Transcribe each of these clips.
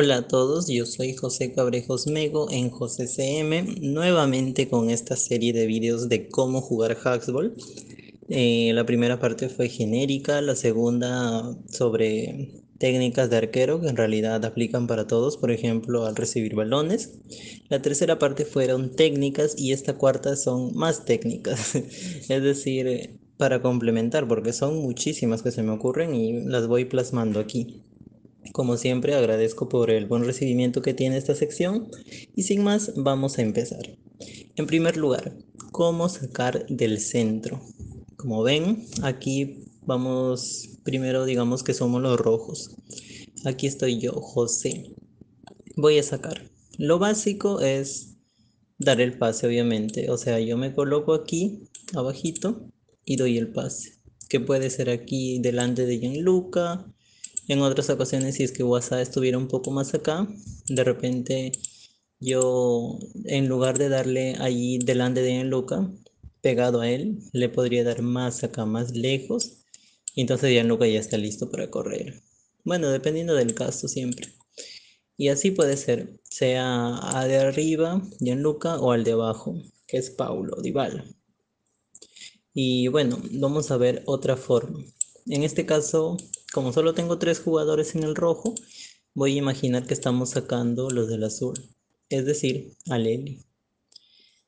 Hola a todos, yo soy José Cabrejos Mego en José CM, nuevamente con esta serie de videos de cómo jugar Haxball. Eh, la primera parte fue genérica, la segunda sobre técnicas de arquero que en realidad aplican para todos, por ejemplo, al recibir balones. La tercera parte fueron técnicas y esta cuarta son más técnicas, es decir, para complementar, porque son muchísimas que se me ocurren y las voy plasmando aquí. Como siempre, agradezco por el buen recibimiento que tiene esta sección y sin más, vamos a empezar. En primer lugar, cómo sacar del centro. Como ven, aquí vamos primero, digamos que somos los rojos. Aquí estoy yo, José. Voy a sacar. Lo básico es dar el pase, obviamente. O sea, yo me coloco aquí, abajito, y doy el pase. Que puede ser aquí delante de Gianluca, en otras ocasiones, si es que WhatsApp estuviera un poco más acá, de repente yo, en lugar de darle allí delante de Gianluca. pegado a él, le podría dar más acá, más lejos. Y entonces Gianluca ya está listo para correr. Bueno, dependiendo del caso siempre. Y así puede ser, sea a de arriba, Gianluca, o al de abajo, que es Paulo Dival. Y bueno, vamos a ver otra forma. En este caso, como solo tengo tres jugadores en el rojo, voy a imaginar que estamos sacando los del azul, es decir, a Lely.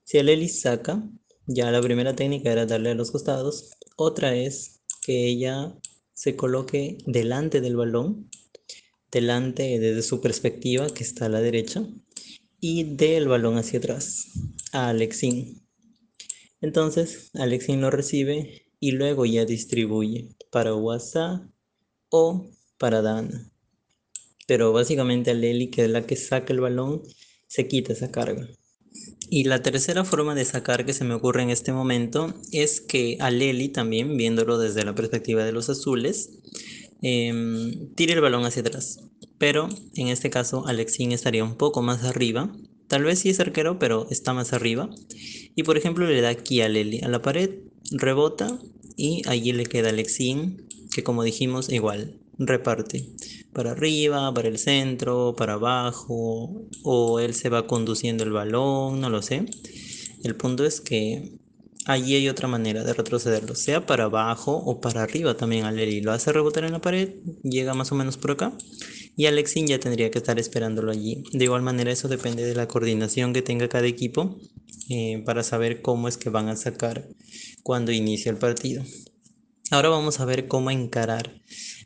Si a Lely saca, ya la primera técnica era darle a los costados, otra es que ella se coloque delante del balón, delante desde su perspectiva que está a la derecha, y dé el balón hacia atrás a Alexin. Entonces, Alexin lo recibe y luego ya distribuye para WhatsApp o para Dana Pero básicamente Leli que es la que saca el balón, se quita esa carga. Y la tercera forma de sacar que se me ocurre en este momento es que a Lely también, viéndolo desde la perspectiva de los azules, em, tire el balón hacia atrás. Pero en este caso Alexín estaría un poco más arriba. Tal vez sí es arquero, pero está más arriba. Y por ejemplo le da aquí a Leli a la pared, rebota y allí le queda Alexin que como dijimos, igual reparte para arriba, para el centro, para abajo, o él se va conduciendo el balón, no lo sé. El punto es que allí hay otra manera de retrocederlo, sea para abajo o para arriba también al Lo hace rebotar en la pared, llega más o menos por acá, y Alexin ya tendría que estar esperándolo allí. De igual manera, eso depende de la coordinación que tenga cada equipo eh, para saber cómo es que van a sacar cuando inicia el partido. Ahora vamos a ver cómo encarar,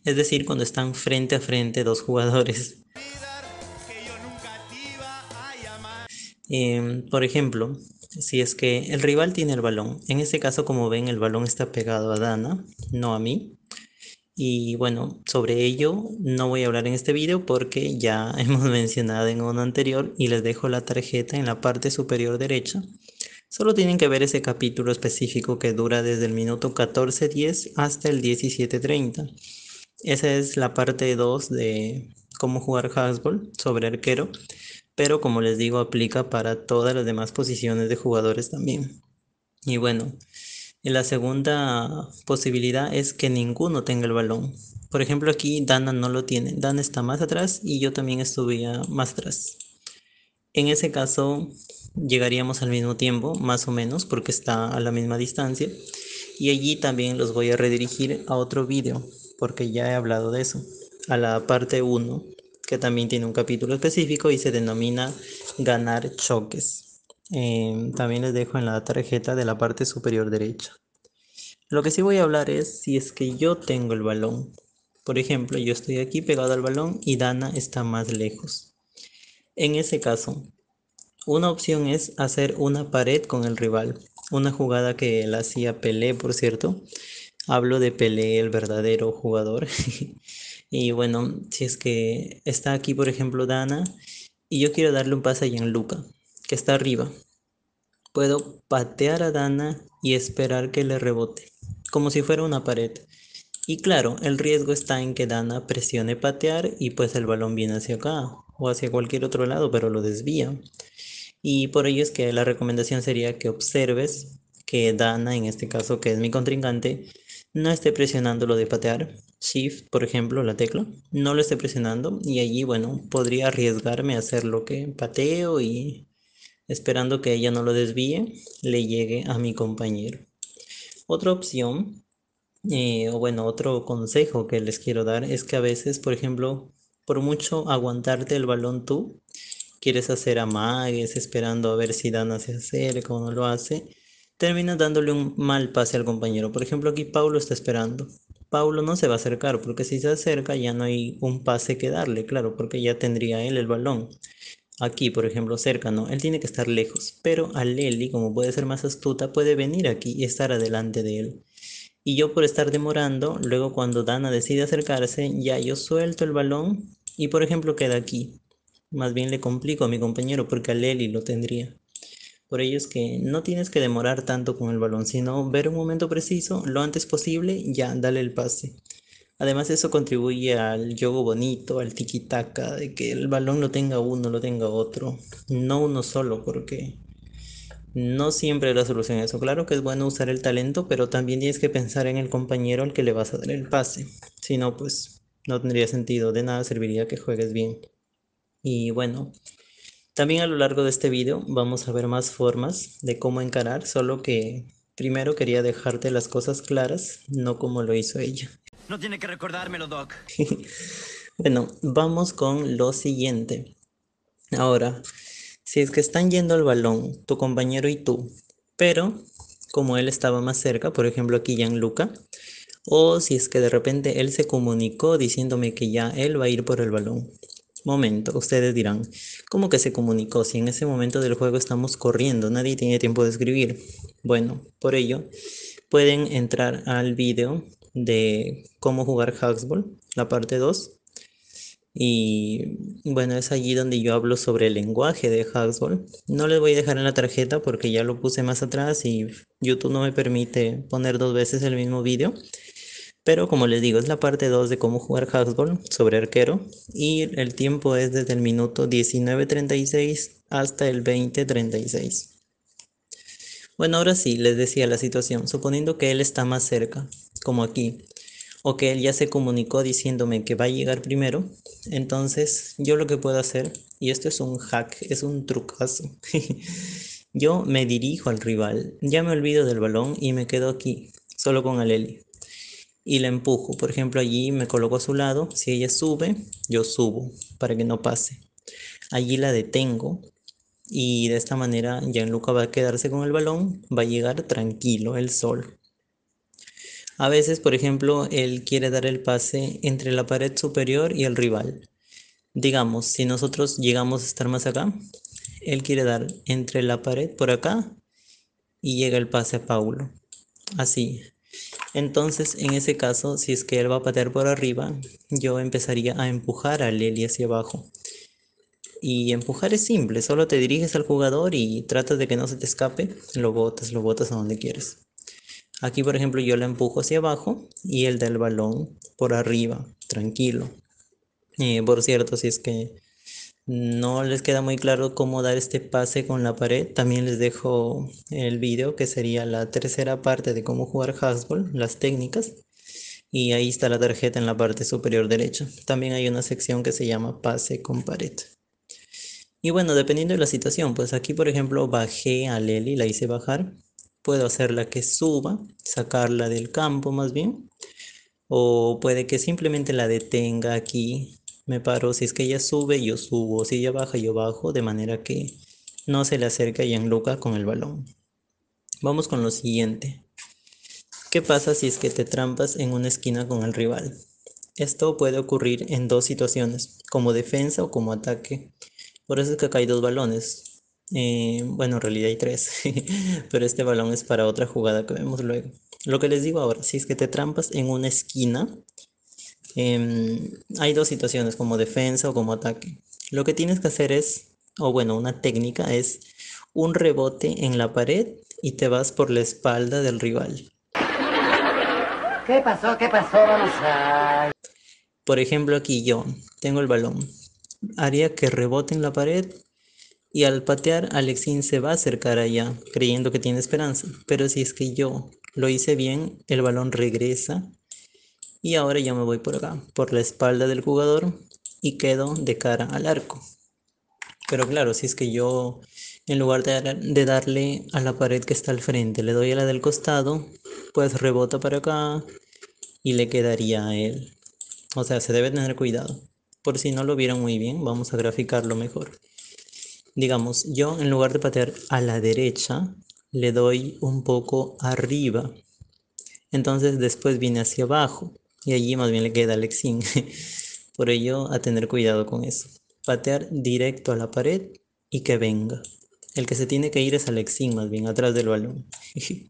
es decir, cuando están frente a frente dos jugadores. Em, por ejemplo, si es que el rival tiene el balón, en este caso como ven el balón está pegado a Dana, no a mí. Y bueno, sobre ello no voy a hablar en este video porque ya hemos mencionado en uno anterior y les dejo la tarjeta en la parte superior derecha Solo tienen que ver ese capítulo específico que dura desde el minuto 14.10 hasta el 17.30. Esa es la parte 2 de cómo jugar hasball sobre arquero, pero como les digo aplica para todas las demás posiciones de jugadores también. Y bueno, la segunda posibilidad es que ninguno tenga el balón. Por ejemplo, aquí Dana no lo tiene. Dana está más atrás y yo también estuviera más atrás. En ese caso, llegaríamos al mismo tiempo, más o menos, porque está a la misma distancia. Y allí también los voy a redirigir a otro vídeo, porque ya he hablado de eso, a la parte 1, que también tiene un capítulo específico y se denomina ganar choques. Em, también les dejo en la tarjeta de la parte superior derecha. Lo que sí voy a hablar es si es que yo tengo el balón. Por ejemplo, yo estoy aquí pegado al balón y Dana está más lejos. En ese caso, una opción es hacer una pared con el rival, una jugada que él hacía Pelé, por cierto. Hablo de Pelé, el verdadero jugador. y bueno, si es que está aquí, por ejemplo, Dana, y yo quiero darle un pase a Luca, que está arriba. Puedo patear a Dana y esperar que le rebote, como si fuera una pared. Y claro, el riesgo está en que Dana presione patear y pues el balón viene hacia acá o hacia cualquier otro lado, pero lo desvía. Y por ello es que la recomendación sería que observes que Dana, en este caso que es mi contrincante, no esté presionando lo de patear, Shift, por ejemplo, la tecla, no lo esté presionando y allí, bueno, podría arriesgarme a hacer lo que pateo y esperando que ella no lo desvíe, le llegue a mi compañero. Otra opción, eh, o bueno, otro consejo que les quiero dar es que a veces, por ejemplo, por mucho aguantarte el balón tú, quieres hacer amagues esperando a ver si Dana se acerca o no lo hace, termina dándole un mal pase al compañero. Por ejemplo, aquí Paulo está esperando. Paulo no se va a acercar porque si se acerca ya no hay un pase que darle, claro, porque ya tendría él el balón. Aquí, por ejemplo, cerca, no, él tiene que estar lejos, pero a Leli, como puede ser más astuta, puede venir aquí y estar adelante de él. Y yo por estar demorando, luego cuando Dana decide acercarse, ya yo suelto el balón y por ejemplo queda aquí. Más bien le complico a mi compañero porque a Leli lo tendría. Por ello es que no tienes que demorar tanto con el balón, sino ver un momento preciso, lo antes posible, ya dale el pase. Además eso contribuye al juego bonito, al tiki-taka, de que el balón lo tenga uno, lo tenga otro, no uno solo, porque no siempre la solución es eso. Claro que es bueno usar el talento, pero también tienes que pensar en el compañero al que le vas a dar el pase, si no, pues no tendría sentido, de nada serviría que juegues bien. Y bueno, también a lo largo de este video vamos a ver más formas de cómo encarar, solo que primero quería dejarte las cosas claras, no como lo hizo ella. No tiene que recordármelo, Doc. bueno, vamos con lo siguiente. Ahora, si es que están yendo al balón, tu compañero y tú, pero como él estaba más cerca, por ejemplo aquí Gianluca, o si es que de repente él se comunicó diciéndome que ya él va a ir por el balón. Momento, ustedes dirán, ¿cómo que se comunicó si en ese momento del juego estamos corriendo? Nadie tiene tiempo de escribir. Bueno, por ello, pueden entrar al video de cómo jugar Hacksball, la parte 2. Y bueno, es allí donde yo hablo sobre el lenguaje de Hacksball. No les voy a dejar en la tarjeta porque ya lo puse más atrás y YouTube no me permite poner dos veces el mismo video. Pero como les digo, es la parte 2 de cómo jugar houseball sobre arquero y el tiempo es desde el minuto 19.36 hasta el 20.36. Bueno, ahora sí, les decía la situación, suponiendo que él está más cerca, como aquí, o que él ya se comunicó diciéndome que va a llegar primero, entonces yo lo que puedo hacer, y esto es un hack, es un trucazo, yo me dirijo al rival, ya me olvido del balón y me quedo aquí, solo con Aleli y la empujo. Por ejemplo, allí me coloco a su lado. Si ella sube, yo subo para que no pase. Allí la detengo y de esta manera Gianluca va a quedarse con el balón, va a llegar tranquilo el sol. A veces, por ejemplo, él quiere dar el pase entre la pared superior y el rival. Digamos, si nosotros llegamos a estar más acá, él quiere dar entre la pared por acá y llega el pase a Paulo. Así, entonces, en ese caso, si es que él va a patear por arriba, yo empezaría a empujar a Lely hacia abajo. Y empujar es simple, solo te diriges al jugador y tratas de que no se te escape, lo botas, lo botas a donde quieres. Aquí, por ejemplo, yo la empujo hacia abajo y él da el balón por arriba, tranquilo. Eh, por cierto, si es que no les queda muy claro cómo dar este pase con la pared, también les dejo el video que sería la tercera parte de cómo jugar hasball, las técnicas. Y ahí está la tarjeta en la parte superior derecha. También hay una sección que se llama pase con pared. Y bueno, dependiendo de la situación, pues aquí por ejemplo bajé a Leli, la hice bajar. Puedo hacerla que suba, sacarla del campo más bien. O puede que simplemente la detenga aquí me paro, si es que ella sube, yo subo, si ella baja, yo bajo, de manera que no se le acerca a Gianluca con el balón. Vamos con lo siguiente. ¿Qué pasa si es que te trampas en una esquina con el rival? Esto puede ocurrir en dos situaciones, como defensa o como ataque. Por eso es que acá hay dos balones. Eh, bueno, en realidad hay tres, pero este balón es para otra jugada que vemos luego. Lo que les digo ahora, si es que te trampas en una esquina Em, hay dos situaciones, como defensa o como ataque. Lo que tienes que hacer es, o bueno, una técnica es un rebote en la pared y te vas por la espalda del rival. ¿Qué pasó? ¿Qué pasó? Por ejemplo, aquí yo tengo el balón. Haría que rebote en la pared y al patear Alexín se va a acercar allá, creyendo que tiene esperanza. Pero si es que yo lo hice bien, el balón regresa y ahora ya me voy por acá, por la espalda del jugador y quedo de cara al arco. Pero claro, si es que yo, en lugar de, darle a la pared que está al frente, le doy a la del costado, pues rebota para acá y le quedaría a él. O sea, se debe tener cuidado. Por si no lo vieron muy bien, vamos a graficarlo mejor. Digamos, yo en lugar de patear a la derecha, le doy un poco arriba. Entonces después viene hacia abajo. Y allí más bien le queda Alexin, Por ello, a tener cuidado con eso. Patear directo a la pared y que venga. El que se tiene que ir es Alexín, más bien, atrás del balón.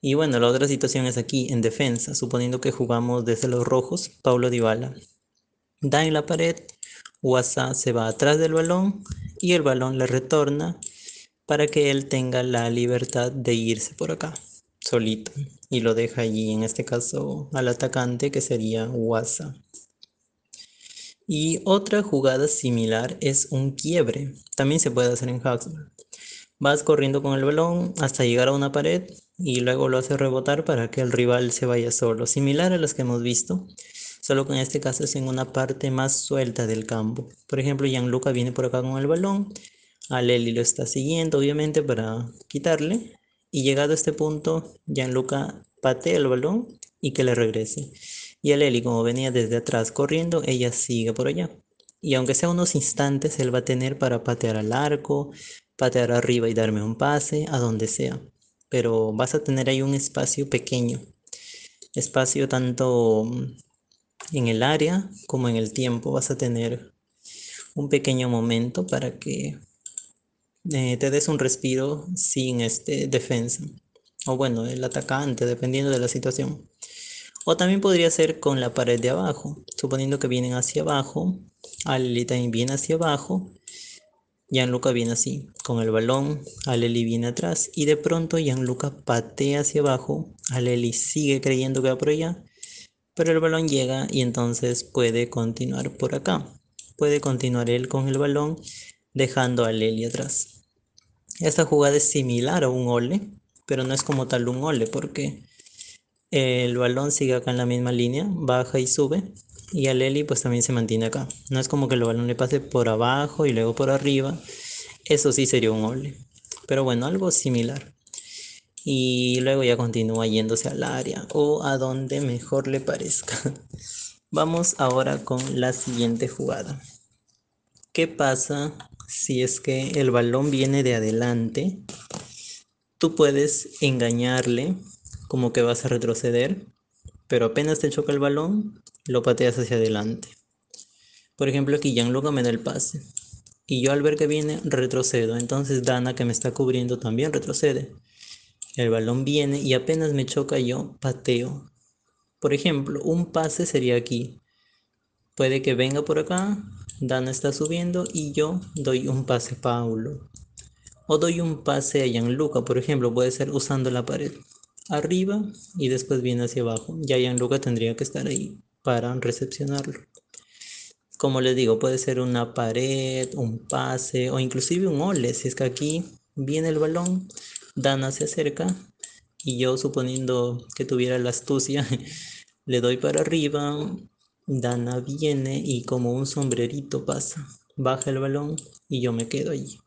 y bueno, la otra situación es aquí, en defensa, suponiendo que jugamos desde los rojos, Pablo Dybala. Da en la pared, Waza se va atrás del balón y el balón le retorna para que él tenga la libertad de irse por acá, solito y lo deja allí, en este caso, al atacante que sería Guasa Y otra jugada similar es un quiebre. También se puede hacer en Haxball. Vas corriendo con el balón hasta llegar a una pared y luego lo hace rebotar para que el rival se vaya solo. Similar a las que hemos visto, solo que en este caso es en una parte más suelta del campo. Por ejemplo, Gianluca viene por acá con el balón. A Leli lo está siguiendo, obviamente, para quitarle y llegado a este punto, Gianluca patea el balón y que le regrese. Y el Eli, como venía desde atrás corriendo, ella sigue por allá. Y aunque sea unos instantes, él va a tener para patear al arco, patear arriba y darme un pase, a donde sea. Pero vas a tener ahí un espacio pequeño. Espacio tanto mm, en el área como en el tiempo. Vas a tener un pequeño momento para que eh, te des un respiro sin este, defensa. O bueno, el atacante, dependiendo de la situación. O también podría ser con la pared de abajo, suponiendo que vienen hacia abajo, Aleli también viene hacia abajo, Gianluca viene así, con el balón, Aleli viene atrás y de pronto Gianluca patea hacia abajo, Aleli sigue creyendo que va por allá, pero el balón llega y entonces puede continuar por acá. Puede continuar él con el balón dejando a Lely atrás. Esta jugada es similar a un ole, pero no es como tal un ole, porque el balón sigue acá en la misma línea, baja y sube, y a Lely pues también se mantiene acá. No es como que el balón le pase por abajo y luego por arriba, eso sí sería un ole, pero bueno, algo similar. Y luego ya continúa yéndose al área o a donde mejor le parezca. Vamos ahora con la siguiente jugada. ¿Qué pasa si es que el balón viene de adelante, tú puedes engañarle como que vas a retroceder, pero apenas te choca el balón, lo pateas hacia adelante. Por ejemplo, aquí Gianluca me da el pase y yo al ver que viene retrocedo, entonces Dana que me está cubriendo también retrocede. El balón viene y apenas me choca yo pateo. Por ejemplo, un pase sería aquí. Puede que venga por acá, Dana está subiendo y yo doy un pase a Paulo. O doy un pase a Gianluca, por ejemplo, puede ser usando la pared arriba y después viene hacia abajo. Ya Gianluca tendría que estar ahí para recepcionarlo. Como les digo, puede ser una pared, un pase o inclusive un ole. Si es que aquí viene el balón, Dana se acerca y yo suponiendo que tuviera la astucia, le doy para arriba Dana viene y como un sombrerito pasa, baja el balón y yo me quedo allí.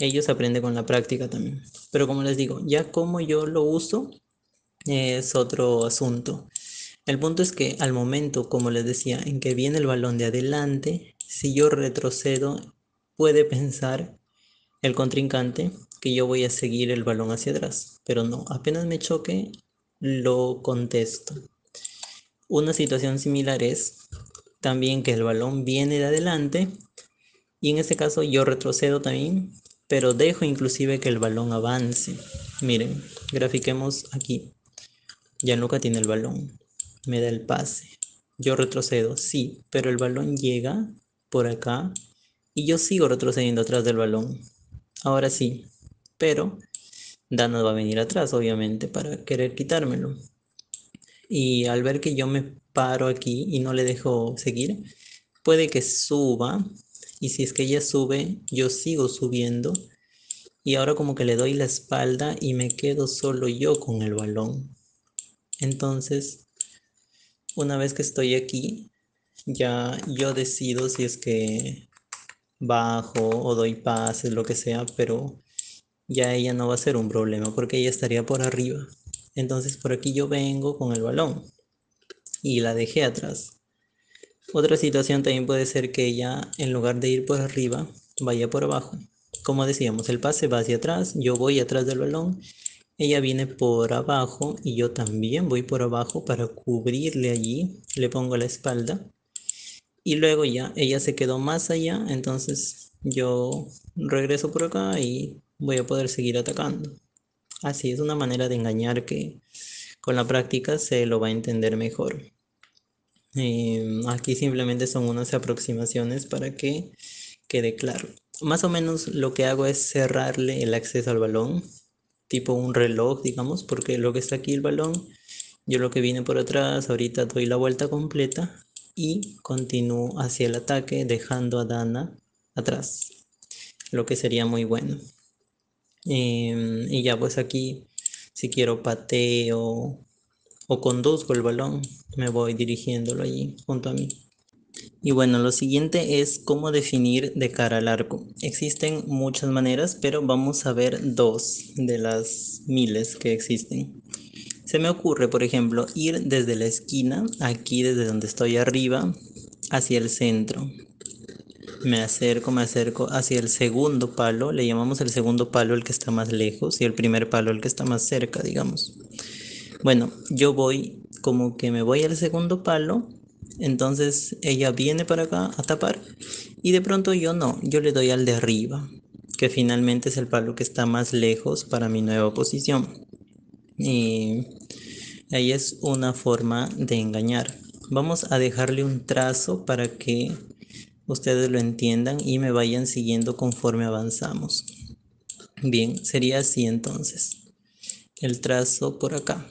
Ellos aprenden con la práctica también. Pero como les digo, ya como yo lo uso es otro asunto. El punto es que al momento, como les decía, en que viene el balón de adelante, si yo retrocedo, puede pensar el contrincante que yo voy a seguir el balón hacia atrás. Pero no, apenas me choque, lo contesto. Una situación similar es también que el balón viene de adelante y en este caso yo retrocedo también, pero dejo inclusive que el balón avance. Miren, grafiquemos aquí. Gianluca tiene el balón, me da el pase. Yo retrocedo, sí, pero el balón llega por acá y yo sigo retrocediendo atrás del balón. Ahora sí, pero Danos va a venir atrás, obviamente, para querer quitármelo y al ver que yo me paro aquí y no le dejo seguir, puede que suba y si es que ella sube, yo sigo subiendo y ahora como que le doy la espalda y me quedo solo yo con el balón. Entonces, una vez que estoy aquí, ya yo decido si es que bajo o doy pases, lo que sea, pero ya ella no va a ser un problema porque ella estaría por arriba. Entonces por aquí yo vengo con el balón y la dejé atrás. Otra situación también puede ser que ella, en lugar de ir por arriba, vaya por abajo. Como decíamos, el pase va hacia atrás, yo voy atrás del balón, ella viene por abajo y yo también voy por abajo para cubrirle allí, le pongo la espalda. Y luego ya, ella se quedó más allá, entonces yo regreso por acá y voy a poder seguir atacando. Así es una manera de engañar que con la práctica se lo va a entender mejor. Em, aquí simplemente son unas aproximaciones para que quede claro. Más o menos lo que hago es cerrarle el acceso al balón, tipo un reloj, digamos, porque lo que está aquí el balón, yo lo que vine por atrás, ahorita doy la vuelta completa y continúo hacia el ataque dejando a Dana atrás, lo que sería muy bueno. Em, y ya pues aquí, si quiero pateo o conduzco el balón, me voy dirigiéndolo allí junto a mí. Y bueno, lo siguiente es cómo definir de cara al arco. Existen muchas maneras, pero vamos a ver dos de las miles que existen. Se me ocurre, por ejemplo, ir desde la esquina, aquí desde donde estoy arriba, hacia el centro. Me acerco, me acerco hacia el segundo palo, le llamamos el segundo palo el que está más lejos y el primer palo el que está más cerca, digamos. Bueno, yo voy como que me voy al segundo palo, entonces ella viene para acá a tapar y de pronto yo no, yo le doy al de arriba, que finalmente es el palo que está más lejos para mi nueva posición. Y ahí es una forma de engañar. Vamos a dejarle un trazo para que ustedes lo entiendan y me vayan siguiendo conforme avanzamos. Bien, sería así entonces. El trazo por acá.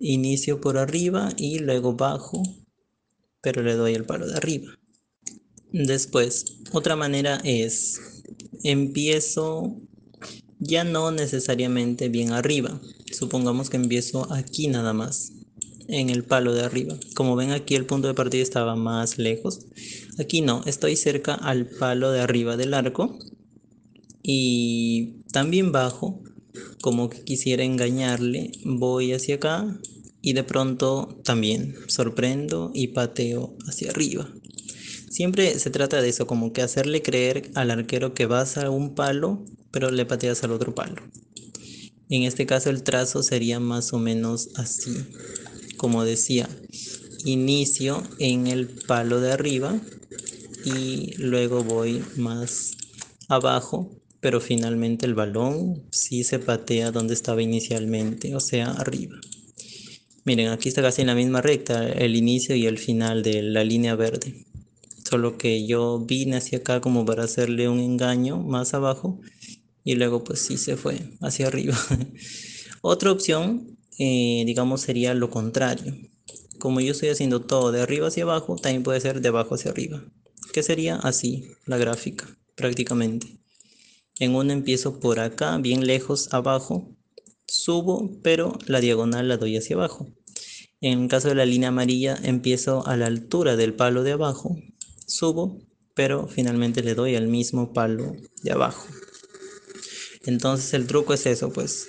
Inicio por arriba y luego bajo, pero le doy el palo de arriba. Después, otra manera es, empiezo ya no necesariamente bien arriba. Supongamos que empiezo aquí nada más en el palo de arriba. Como ven aquí el punto de partida estaba más lejos. Aquí no, estoy cerca al palo de arriba del arco. Y también bajo, como que quisiera engañarle, voy hacia acá y de pronto también sorprendo y pateo hacia arriba. Siempre se trata de eso, como que hacerle creer al arquero que vas a un palo, pero le pateas al otro palo. En este caso el trazo sería más o menos así como decía, inicio en el palo de arriba y luego voy más abajo, pero finalmente el balón sí se patea donde estaba inicialmente, o sea, arriba. Miren, aquí está casi en la misma recta, el inicio y el final de la línea verde. Solo que yo vine hacia acá como para hacerle un engaño más abajo y luego pues sí se fue hacia arriba. Otra opción eh, digamos, sería lo contrario. Como yo estoy haciendo todo de arriba hacia abajo, también puede ser de abajo hacia arriba, que sería así la gráfica prácticamente. En uno empiezo por acá, bien lejos abajo, subo, pero la diagonal la doy hacia abajo. En el caso de la línea amarilla, empiezo a la altura del palo de abajo, subo, pero finalmente le doy al mismo palo de abajo. Entonces el truco es eso, pues.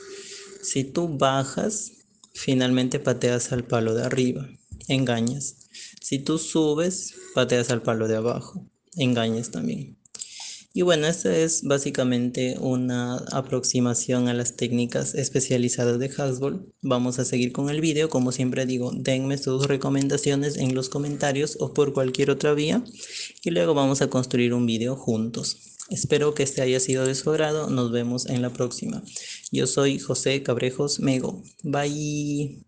Si tú bajas, Finalmente pateas al palo de arriba, engañas. Si tú subes, pateas al palo de abajo, engañas también. Y bueno, esta es básicamente una aproximación a las técnicas especializadas de Hasball. Vamos a seguir con el video. Como siempre digo, denme sus recomendaciones en los comentarios o por cualquier otra vía. Y luego vamos a construir un video juntos. Espero que este haya sido de su agrado. Nos vemos en la próxima. Yo soy José Cabrejos Mego. Bye.